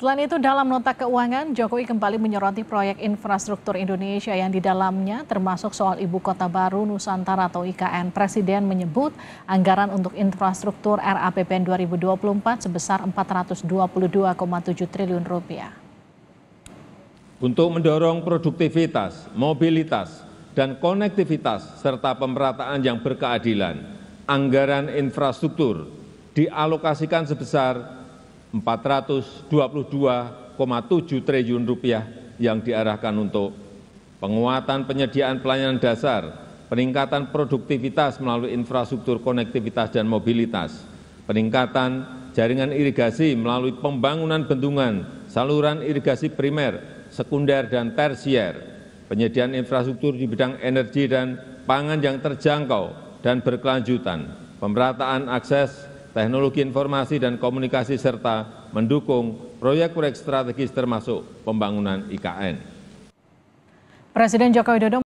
Selain itu, dalam nota keuangan, Jokowi kembali menyoroti proyek infrastruktur Indonesia yang di dalamnya termasuk soal Ibu Kota Baru Nusantara atau IKN. Presiden menyebut anggaran untuk infrastruktur RAPBN 2024 sebesar 422,7 triliun rupiah. Untuk mendorong produktivitas, mobilitas, dan konektivitas serta pemerataan yang berkeadilan, anggaran infrastruktur dialokasikan sebesar rp empat ratus dua yang diarahkan untuk penguatan penyediaan pelayanan dasar, peningkatan produktivitas melalui infrastruktur konektivitas dan mobilitas, peningkatan jaringan irigasi melalui pembangunan bendungan, saluran irigasi primer, sekunder, dan tersier, penyediaan infrastruktur di bidang energi dan pangan yang terjangkau dan berkelanjutan, pemerataan akses teknologi informasi dan komunikasi serta mendukung proyek-proyek strategis termasuk pembangunan IKN. Presiden Joko Widodo